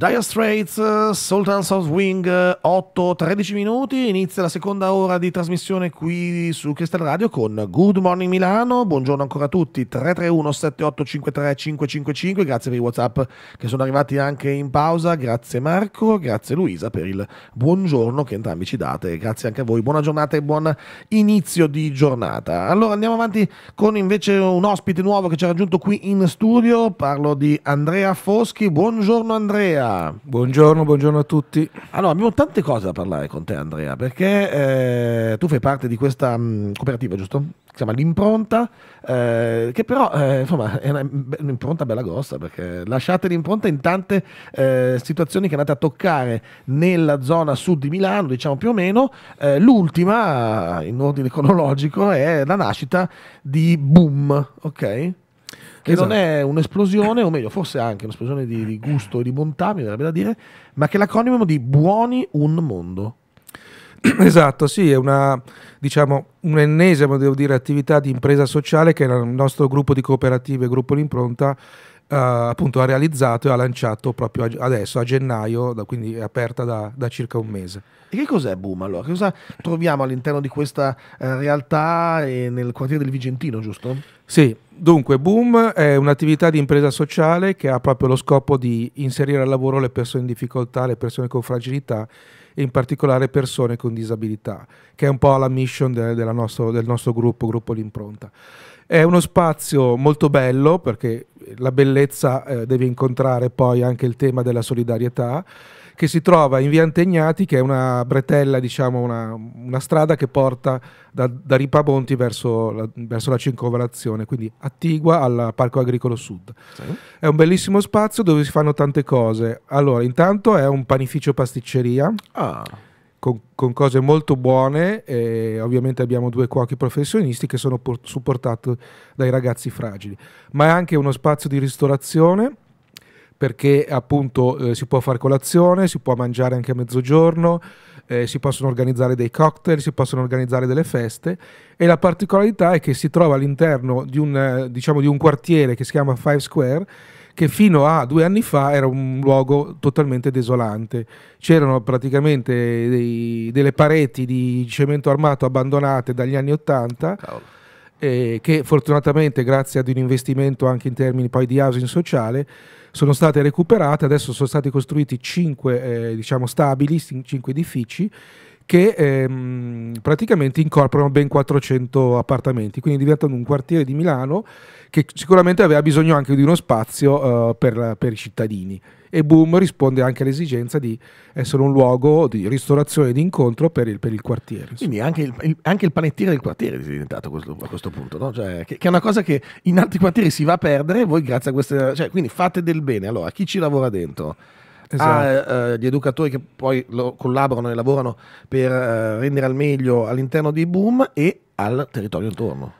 Dire Straits, Sultans of Wing, 8-13 minuti, inizia la seconda ora di trasmissione qui su Crystal Radio con Good Morning Milano, buongiorno ancora a tutti, 331-7853-555, grazie per i Whatsapp che sono arrivati anche in pausa, grazie Marco, grazie Luisa per il buongiorno che entrambi ci date, grazie anche a voi, buona giornata e buon inizio di giornata. Allora andiamo avanti con invece un ospite nuovo che ci ha raggiunto qui in studio, parlo di Andrea Foschi, buongiorno Andrea. Buongiorno, buongiorno a tutti. Allora, abbiamo tante cose da parlare con te, Andrea, perché eh, tu fai parte di questa mh, mm, cooperativa, giusto? Si chiama L'Impronta, eh, che però eh, insomma, è una, un'impronta bella grossa, perché lasciate l'impronta in tante eh, situazioni che andate a toccare nella zona sud di Milano, diciamo più o meno. Eh, l'ultima, in ordine cronologico, è la nascita di Boom, ok? che esatto. non è un'esplosione, o meglio, forse anche un'esplosione di, di gusto e di bontà, mi verrebbe da dire, ma che è l'acronimo di Buoni un mondo. Esatto, sì, è una, diciamo, un'ennesima dire, attività di impresa sociale che il nostro gruppo di cooperative, Gruppo L'Impronta, eh, appunto ha realizzato e ha lanciato proprio adesso a gennaio, da, quindi è aperta da, da, circa un mese. E che cos'è Boom allora? Che cosa troviamo all'interno di questa eh, realtà e nel quartiere del Vigentino, giusto? Sì, Dunque, Boom è un'attività di impresa sociale che ha proprio lo scopo di inserire al lavoro le persone in difficoltà, le persone con fragilità e in particolare persone con disabilità, che è un po' la mission de del nostro gruppo, Gruppo L'Impronta. È uno spazio molto bello perché la bellezza eh, deve incontrare poi anche il tema della solidarietà, che si trova in via Antegnati, che è una bretella, diciamo una, una strada che porta da, da Ripabonti verso la, verso la, circonvalazione, quindi attigua al Parco Agricolo Sud. Sì. È un bellissimo spazio dove si fanno tante cose. Allora, intanto è un panificio pasticceria. Ah con, con, cose molto buone e ovviamente abbiamo due cuochi professionisti che sono por- supportati dai ragazzi fragili, ma è anche uno spazio di ristorazione perché appunto eh, si può fare colazione, si può mangiare anche a mezzogiorno, eh, si possono organizzare dei cocktail, si possono organizzare delle feste e la particolarità è che si trova all'interno di un, eh, diciamo, di un quartiere che si chiama Five Square che fino a due anni fa era un luogo totalmente desolante. C'erano praticamente dei, delle pareti di cemento armato abbandonate dagli anni Ottanta. Eh, che fortunatamente grazie ad un investimento anche in termini poi di housing sociale sono state recuperate, adesso sono stati costruiti cinque eh, diciamo stabili, cinque edifici che ehm, praticamente incorporano ben 400 appartamenti, quindi diventano un quartiere di Milano che sicuramente aveva bisogno anche di uno spazio eh, per, per, i cittadini. E Boom risponde anche all'esigenza di essere un luogo di ristorazione e di incontro per il, per il quartiere. Insomma. Quindi anche il, il, anche il, panettiere del quartiere è diventato questo, a questo punto, no? cioè, che, che, è una cosa che in altri quartieri si va a perdere, voi grazie a queste... Cioè, quindi fate del bene, allora chi ci lavora dentro? Ah, esatto. a eh, eh, gli educatori che poi collaborano e lavorano per eh, rendere al meglio all'interno dei boom e al territorio intorno.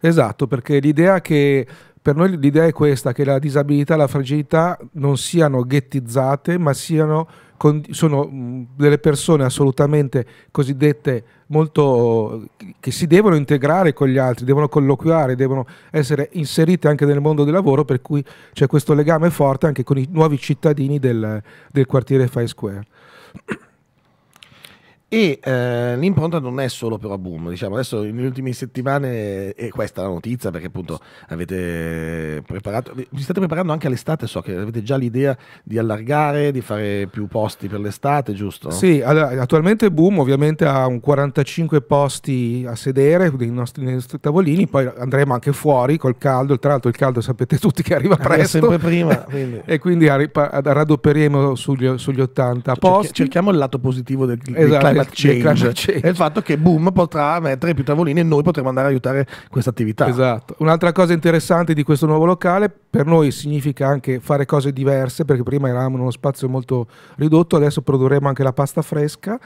Esatto, perché l'idea che per noi l'idea è questa, che la disabilità e la fragilità non siano ghettizzate, ma siano con, sono mm, delle persone assolutamente cosiddette molto che si devono integrare con gli altri, devono colloquiare, devono essere inserite anche nel mondo del lavoro, per cui c'è questo legame forte anche con i nuovi cittadini del, del quartiere Five Square. E eh, l'impronta non è solo però boom, diciamo adesso nelle ultime settimane è questa la notizia perché appunto avete preparato, vi state preparando anche all'estate, so che avete già l'idea di allargare, di fare più posti per l'estate, giusto? Sì, allora, attualmente boom ovviamente ha un 45 posti a sedere nei nostri, nei nostri tavolini, poi andremo anche fuori col caldo, tra l'altro il caldo sapete tutti che arriva presto. Sempre prima. Quindi. e quindi raddopperemo sugli, sugli 80 posti. cerchiamo il lato positivo del, esatto. del climate change, climate change. è il fatto che Boom potrà mettere più tavolini e noi potremo andare a aiutare questa attività. Esatto. Un'altra cosa interessante di questo nuovo locale per noi significa anche fare cose diverse perché prima eravamo in uno spazio molto ridotto, adesso produrremo anche la pasta fresca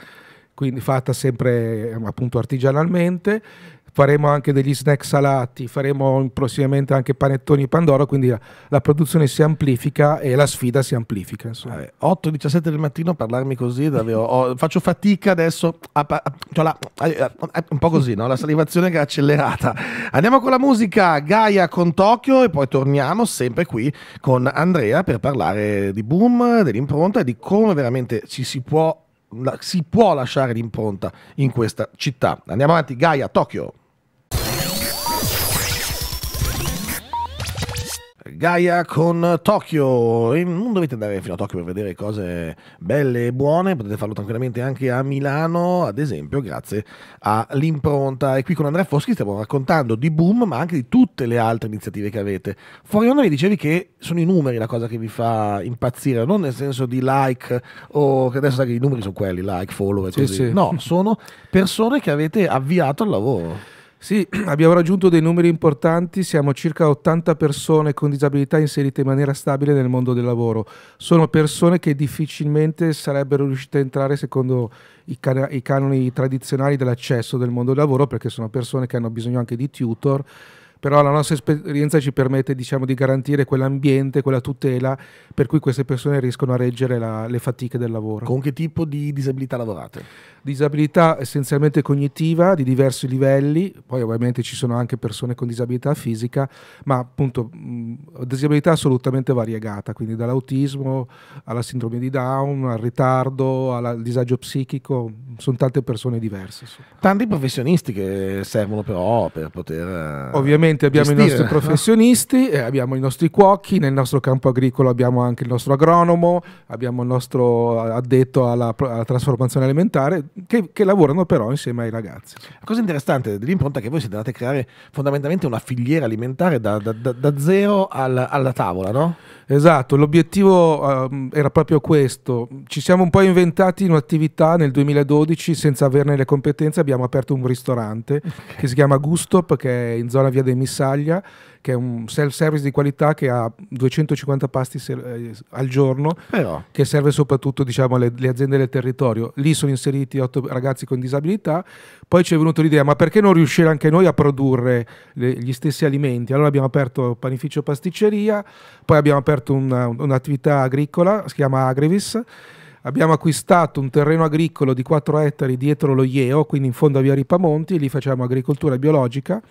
quindi fatta sempre eh, appunto artigianalmente faremo anche degli snack salati, faremo prossimamente anche panettoni Pandoro, quindi la, la, produzione si amplifica e la sfida si amplifica. 8-17 eh, del mattino a parlarmi così, davvero, oh, faccio fatica adesso, a, a, cioè la, a, eh, eh, un po' così, no? la salivazione che è accelerata. Andiamo con la musica, Gaia con Tokyo e poi torniamo sempre qui con Andrea per parlare di boom, dell'impronta e di come veramente ci si può, si può lasciare l'impronta in questa città. Andiamo avanti, Gaia, Tokyo. Gaia con Tokyo. non dovete andare fino a Tokyo per vedere cose belle e buone, potete farlo tranquillamente anche a Milano, ad esempio, grazie all'impronta. E qui con Andrea Foschi stiamo raccontando di Boom, ma anche di tutte le altre iniziative che avete. Fuori onda mi dicevi che sono i numeri la cosa che vi fa impazzire, non nel senso di like o che adesso sai che i numeri sono quelli, like, follow e sì, così. Sì. No, sono persone che avete avviato al lavoro. Sì, abbiamo raggiunto dei numeri importanti, siamo circa 80 persone con disabilità inserite in maniera stabile nel mondo del lavoro. Sono persone che difficilmente sarebbero riuscite a entrare secondo i, can i canoni tradizionali dell'accesso del mondo del lavoro perché sono persone che hanno bisogno anche di tutor però la nostra esperienza ci permette diciamo, di garantire quell'ambiente, quella tutela per cui queste persone riescono a reggere la, le fatiche del lavoro. Con che tipo di disabilità lavorate? Disabilità essenzialmente cognitiva di diversi livelli, poi ovviamente ci sono anche persone con disabilità fisica, ma appunto mh, disabilità assolutamente variegata, quindi dall'autismo alla sindrome di Down, al ritardo, alla, al disagio psichico, sono tante persone diverse. Tanti professionisti che servono però per poter... Eh, ovviamente ovviamente abbiamo gestire, i nostri professionisti, no? Eh, abbiamo i nostri cuochi, nel nostro campo agricolo abbiamo anche il nostro agronomo, abbiamo il nostro addetto alla, alla trasformazione alimentare che, che, lavorano però insieme ai ragazzi. La cosa interessante dell'impronta è che voi siete andati a creare fondamentalmente una filiera alimentare da, da, da, da zero alla, alla tavola, no? Esatto, l'obiettivo um, era proprio questo. Ci siamo un po' inventati un'attività nel 2012 senza averne le competenze, abbiamo aperto un ristorante okay. che si chiama Gustop che è in zona via dei commissaglia, che è un self-service di qualità che ha 250 pasti eh, al giorno, Però. che serve soprattutto diciamo, alle, alle aziende del territorio. Lì sono inseriti 8 ragazzi con disabilità, poi ci è venuto l'idea, ma perché non riuscire anche noi a produrre le, gli stessi alimenti? Allora abbiamo aperto panificio pasticceria, poi abbiamo aperto un'attività agricola, si chiama Agrivis, abbiamo acquistato un terreno agricolo di 4 ettari dietro lo Ieo, quindi in fondo a via Ripamonti, lì facciamo agricoltura biologica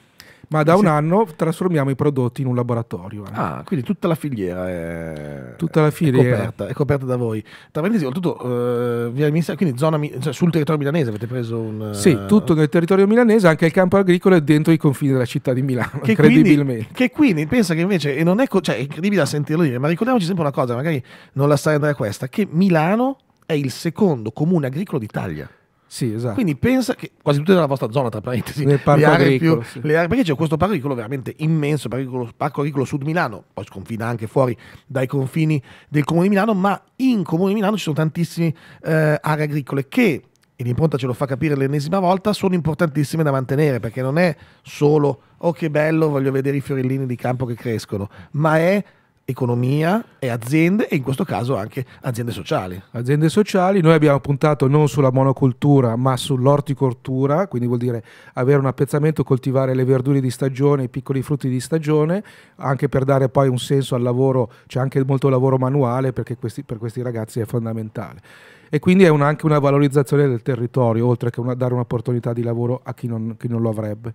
ma eh da un anno trasformiamo i prodotti in un laboratorio. Eh. Ah, quindi tutta la filiera è, tutta la filiera. È, coperta, è coperta da voi. Tra parentesi, oltretutto, eh, quindi zona, cioè sul territorio milanese avete preso un... Eh, sì, tutto nel territorio milanese, anche il campo agricolo è dentro i confini della città di Milano, che incredibilmente. Quindi, che quindi pensa che invece, e non è, cioè, è incredibile da sentirlo dire, ma ricordiamoci sempre una cosa, magari non la sai andare a questa, che Milano è il secondo comune agricolo d'Italia. Sì, esatto. Quindi pensa che quasi tutte la vostra zona, tra parentesi, le aree più, sì. le aree, perché c'è questo parco agricolo veramente immenso, parco, parco agricolo sud Milano, poi sconfina anche fuori dai confini del comune di Milano, ma in comune di Milano ci sono tantissime eh, aree agricole che, e l'impronta ce lo fa capire l'ennesima volta, sono importantissime da mantenere, perché non è solo, oh che bello, voglio vedere i fiorellini di campo che crescono, ma è economia e aziende e in questo caso anche aziende sociali. Aziende sociali, noi abbiamo puntato non sulla monocultura ma sull'orticoltura, quindi vuol dire avere un appezzamento, coltivare le verdure di stagione, i piccoli frutti di stagione, anche per dare poi un senso al lavoro, c'è anche molto lavoro manuale perché questi, per questi ragazzi è fondamentale. E quindi è un, anche una valorizzazione del territorio, oltre che una, dare un'opportunità di lavoro a chi non, chi non lo avrebbe.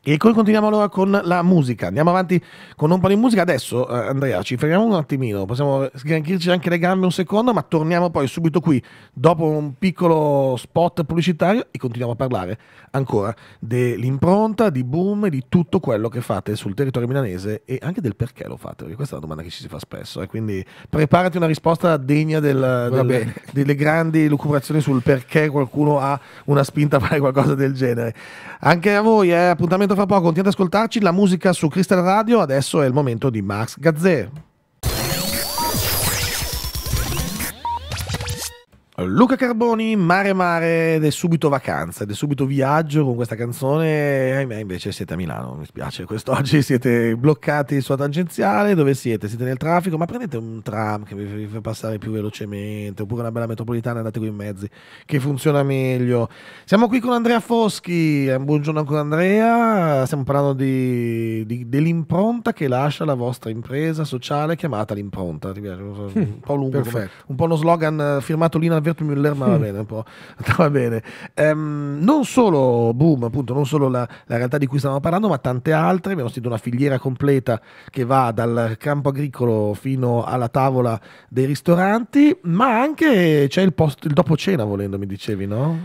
E poi continuiamo allora con la musica. Andiamo avanti con un po' di musica. Adesso, eh, Andrea, ci fermiamo un attimino. Possiamo sgranchirci anche le gambe un secondo, ma torniamo poi subito qui dopo un piccolo spot pubblicitario e continuiamo a parlare ancora dell'impronta, di Boom e di tutto quello che fate sul territorio milanese e anche del perché lo fate. Perché questa è una domanda che ci si fa spesso. eh. quindi preparati una risposta degna del, del, delle grandi lucubrazioni sul perché qualcuno ha una spinta a fare qualcosa del genere. Anche a voi, eh, appuntamento tornato fra poco, continuate ad ascoltarci la musica su Crystal Radio, adesso è il momento di Max Gazzè. Luca Carboni, Mare Mare ed è subito vacanza, ed è subito viaggio con questa canzone, ahimè invece siete a Milano, mi spiace, quest'oggi siete bloccati sulla tangenziale, dove siete? Siete nel traffico, ma prendete un tram che vi fa passare più velocemente, oppure una bella metropolitana, andate qui in mezzi, che funziona meglio. Siamo qui con Andrea Foschi, eh, buongiorno ancora Andrea, stiamo parlando di, di, dell'impronta che lascia la vostra impresa sociale chiamata l'impronta, un po' lungo, un po' uno slogan eh, firmato lì Lina Gerd Müller ma va mm. bene un po', andava bene. Um, non solo Boom, appunto, non solo la, la, realtà di cui stavamo parlando, ma tante altre. Abbiamo sentito una filiera completa che va dal campo agricolo fino alla tavola dei ristoranti, ma anche c'è il, post, il dopo cena, volendo, mi dicevi, no?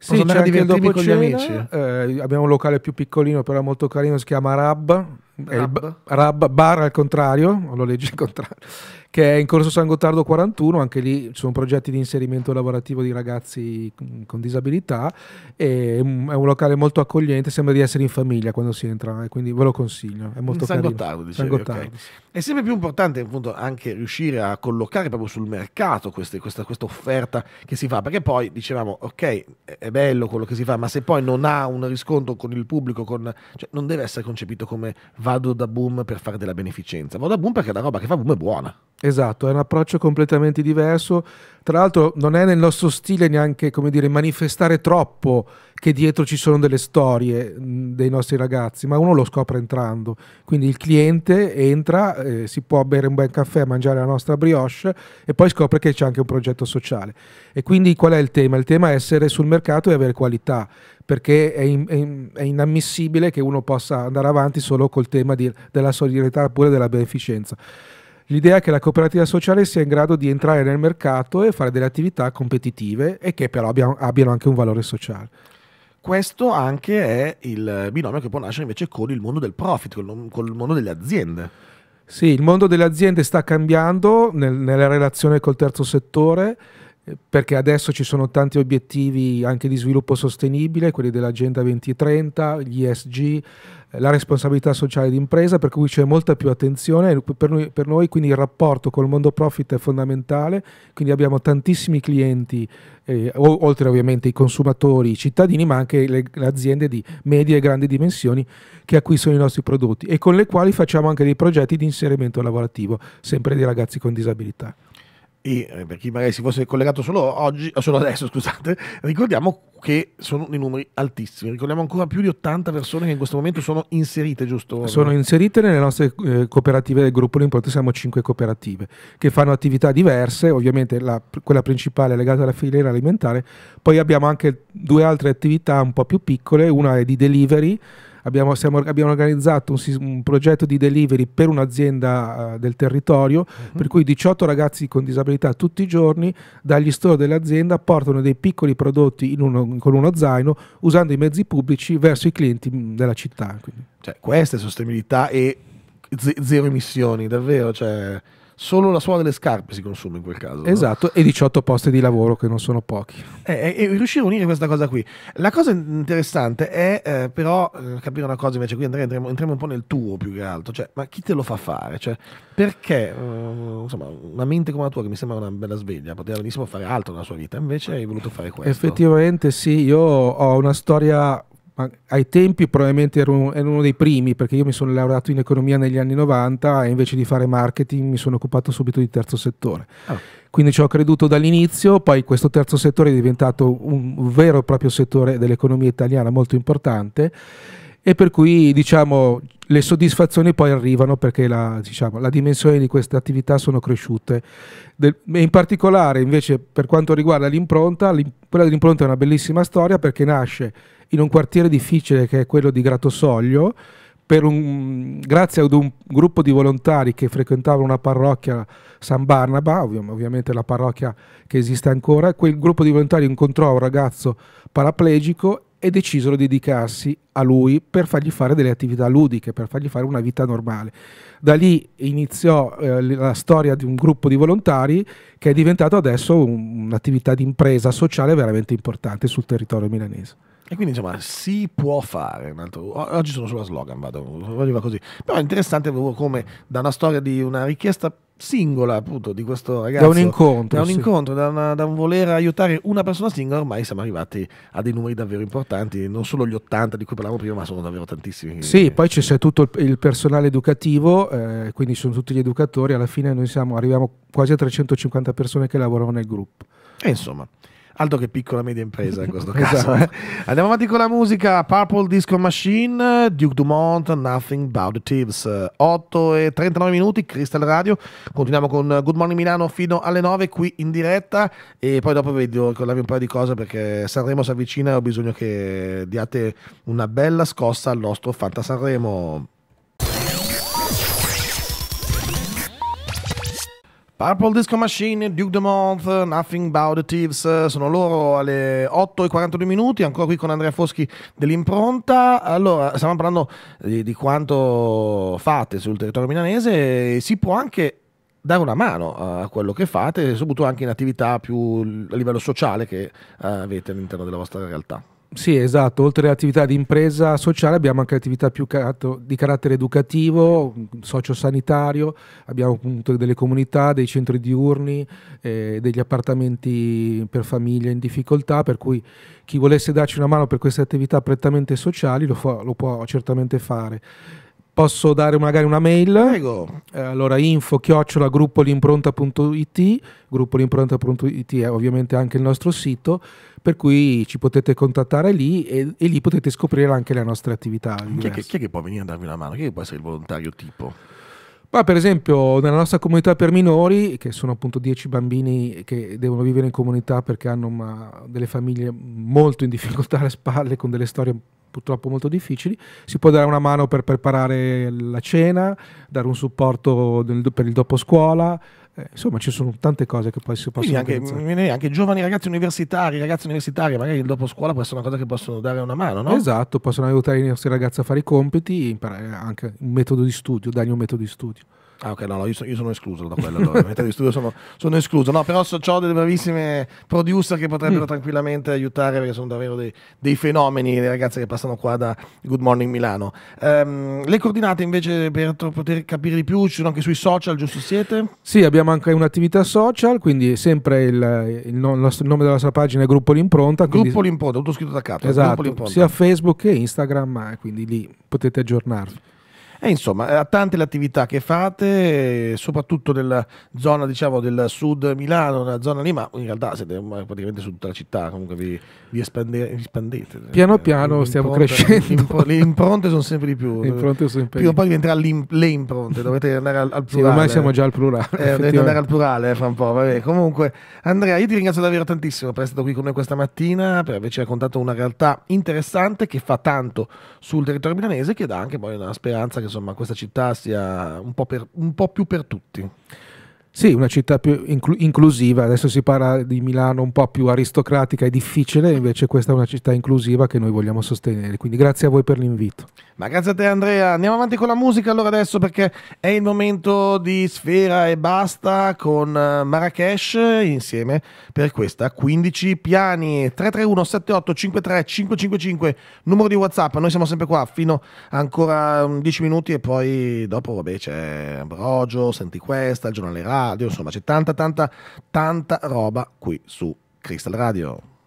Sì, c'è anche il dopo cena, eh, abbiamo un locale più piccolino, però molto carino, si chiama Rab Rab. Bar al contrario, lo leggi al contrario, che è in corso San Gottardo 41, anche lì ci sono progetti di inserimento lavorativo di ragazzi con disabilità, è un locale molto accogliente, sembra di essere in famiglia quando si entra, eh, quindi ve lo consiglio, è molto San carino. Gottardo, dicevi, San Gottardo. Okay. È sempre più importante appunto, anche riuscire a collocare proprio sul mercato queste, questa, questa offerta che si fa, perché poi dicevamo ok, è bello quello che si fa, ma se poi non ha un riscontro con il pubblico, con, cioè, non deve essere concepito come valore vado da boom per fare della beneficenza, vado da boom perché la roba che fa boom è buona. Esatto, è un approccio completamente diverso, tra l'altro non è nel nostro stile neanche, come dire, manifestare troppo che dietro ci sono delle storie mm, dei nostri ragazzi, ma uno lo scopre entrando. Quindi il cliente entra, eh, si può bere un bel caffè, mangiare la nostra brioche e poi scopre che c'è anche un progetto sociale. E quindi qual è il tema? Il tema è essere sul mercato e avere qualità, perché è, in, è, in, è inammissibile che uno possa andare avanti solo col tema di, della solidarietà oppure della beneficenza. L'idea è che la cooperativa sociale sia in grado di entrare nel mercato e fare delle attività competitive e che però abbiano anche un valore sociale. Questo anche è il binomio che può nascere invece con il mondo del profit, con il mondo delle aziende. Sì, il mondo delle aziende sta cambiando nel, nella relazione col terzo settore eh, perché adesso ci sono tanti obiettivi anche di sviluppo sostenibile, quelli dell'Agenda 2030, gli ESG, la responsabilità sociale d'impresa, per cui c'è molta più attenzione per noi, per noi, quindi il rapporto col mondo profit è fondamentale, quindi abbiamo tantissimi clienti, eh, oltre ovviamente i consumatori, i cittadini, ma anche le, le aziende di medie e grandi dimensioni che acquistano i nostri prodotti e con le quali facciamo anche dei progetti di inserimento lavorativo, sempre di ragazzi con disabilità e eh, per chi magari si fosse collegato solo, oggi, eh, solo adesso, scusate, ricordiamo che sono dei numeri altissimi. Ricordiamo ancora più di 80 persone che in questo momento sono inserite, giusto? Sono inserite nelle nostre eh, cooperative del gruppo L'Importo, siamo 5 cooperative che fanno attività diverse, ovviamente la, quella principale è legata alla filiera alimentare, poi abbiamo anche due altre attività un po' più piccole, una è di delivery abbiamo, siamo, abbiamo organizzato un, un, progetto di delivery per un'azienda uh, del territorio, uh-huh. per cui 18 ragazzi con disabilità tutti i giorni dagli store dell'azienda portano dei piccoli prodotti uno, con uno zaino usando i mezzi pubblici verso i clienti mm, della città. Quindi. Cioè, questa è sostenibilità e zero emissioni, davvero. Cioè, solo la suola delle scarpe si consuma in quel caso. Esatto, no? e 18 posti di lavoro che non sono pochi. E, eh, eh, e, riuscire a unire questa cosa qui. La cosa interessante è eh, però eh, capire una cosa invece, qui andrei, entriamo, entriamo, un po' nel tuo più che altro, cioè, ma chi te lo fa fare? Cioè, perché uh, insomma, una mente come la tua, che mi sembra una bella sveglia, poteva benissimo fare altro nella sua vita, invece hai voluto fare questo. Effettivamente sì, io ho una storia ma ai tempi probabilmente ero, ero, uno dei primi perché io mi sono laureato in economia negli anni 90 e invece di fare marketing mi sono occupato subito di terzo settore. Ah. Quindi ci ho creduto dall'inizio, poi questo terzo settore è diventato un vero e proprio settore dell'economia italiana molto importante e per cui diciamo, le soddisfazioni poi arrivano perché la, diciamo, la dimensione di queste attività sono cresciute. Del, in particolare invece per quanto riguarda l'impronta, quella dell'impronta è una bellissima storia perché nasce in un quartiere difficile che è quello di Gratosoglio, un, grazie ad un gruppo di volontari che frequentavano una parrocchia San Barnaba, ovviamente la parrocchia che esiste ancora, quel gruppo di volontari incontrò un ragazzo paraplegico e decisero di dedicarsi a lui per fargli fare delle attività ludiche, per fargli fare una vita normale. Da lì iniziò eh, la storia di un gruppo di volontari che è diventato adesso un'attività di impresa sociale veramente importante sul territorio milanese. E quindi insomma si può fare. Oggi sono sulla slogan, vado, arriva così. Però è interessante come da una storia di una richiesta singola appunto di questo ragazzo da un incontro, da un, incontro da, una, da, un voler aiutare una persona singola ormai siamo arrivati a dei numeri davvero importanti non solo gli 80 di cui parlavo prima ma sono davvero tantissimi sì poi c'è tutto il, il, personale educativo eh, quindi sono tutti gli educatori alla fine noi siamo, arriviamo quasi a 350 persone che lavorano nel gruppo e eh, insomma altro che piccola media impresa in questo esatto. caso. esatto, eh? Andiamo avanti con la musica Purple Disco Machine, Duke Dumont, Nothing About the Thieves. 8 e 39 minuti, Crystal Radio. Continuiamo con Good Morning Milano fino alle 9 qui in diretta e poi dopo vi devo ricordarvi un paio di cose perché Sanremo si avvicina e ho bisogno che diate una bella scossa al nostro Fanta Sanremo. Purple Disco Machine, Duke the Month, Nothing About the Thieves, eh, sono loro alle 8 e 42 minuti, ancora qui con Andrea Foschi dell'impronta. Allora, stiamo parlando di, di quanto fate sul territorio milanese, si può anche dare una mano a quello che fate, soprattutto anche in attività più a livello sociale che eh, avete all'interno della vostra realtà. Sì, esatto, oltre alle attività di impresa sociale abbiamo anche attività più car- di carattere educativo, sociosanitario, abbiamo appunto delle comunità, dei centri diurni, eh, degli appartamenti per famiglie in difficoltà, per cui chi volesse darci una mano per queste attività prettamente sociali lo, fa- lo può certamente fare. Posso dare magari una mail? Prego. Eh, allora info chiocciola gruppolimpronta.it, gruppolimpronta.it è ovviamente anche il nostro sito, per cui ci potete contattare lì e, e lì potete scoprire anche le nostre attività. Chi è, che, chi è, che, può venire a darvi una mano? Chi è che può essere il volontario tipo? Ma per esempio nella nostra comunità per minori, che sono appunto 10 bambini che devono vivere in comunità perché hanno una, delle famiglie molto in difficoltà alle spalle, con delle storie purtroppo molto difficili, si può dare una mano per preparare la cena, dare un supporto del, per il dopo scuola, eh, insomma ci sono tante cose che poi si possono fare. Anche, anche, giovani ragazzi universitari, ragazze universitari, magari il dopo scuola può essere una cosa che possono dare una mano, no? Esatto, possono aiutare i nostri ragazzi a fare i compiti, imparare anche un metodo di studio, dargli un metodo di studio. Ah, ok, no, no io, so, io, sono escluso da quello. Allora. Mentre di studio sono, sono, escluso. No, però so, ho delle bravissime producer che potrebbero mm. tranquillamente aiutare perché sono davvero dei, dei, fenomeni, le ragazze che passano qua da Good Morning Milano. Um, le coordinate invece per poter capire di più ci sono anche sui social, giusto siete? Sì, abbiamo anche un'attività social, quindi sempre il, il, no, il nome della nostra pagina è Gruppo L'Impronta. Quindi... Gruppo L'Impronta, tutto scritto da capo. Eh. Esatto, sia Facebook che Instagram, eh, quindi lì potete aggiornarvi. E insomma, eh, tante le attività che fate, soprattutto nella zona diciamo, del sud Milano, nella zona lì, ma in realtà siete praticamente su tutta la città, comunque vi, vi espande, espandete. Piano eh, piano stiamo crescendo. le impronte sono sempre di più. Le impronte sono sempre Prima o poi diventerà le impronte, dovete andare al, al plurale. Sì, ormai siamo già al plurale. Eh, dovete andare al plurale eh, fra un po'. Vabbè. Comunque, Andrea, io ti ringrazio davvero tantissimo per essere stato qui con noi questa mattina, per averci raccontato una realtà interessante che fa tanto sul territorio milanese che dà anche poi una speranza che insomma questa città sia un po, per, un po più per tutti. Sì, una città più inclu- inclusiva, adesso si parla di Milano un po' più aristocratica e difficile, invece questa è una città inclusiva che noi vogliamo sostenere, quindi grazie a voi per l'invito. Ma grazie a te Andrea, andiamo avanti con la musica allora adesso perché è il momento di Sfera e Basta con eh, Marrakesh insieme per questa 15 piani 331 78 53 555 numero di Whatsapp, noi siamo sempre qua fino a ancora 10 mm, minuti e poi dopo vabbè c'è Ambrogio, senti questa, il giornale radio, insomma c'è tanta tanta tanta roba qui su Crystal Radio.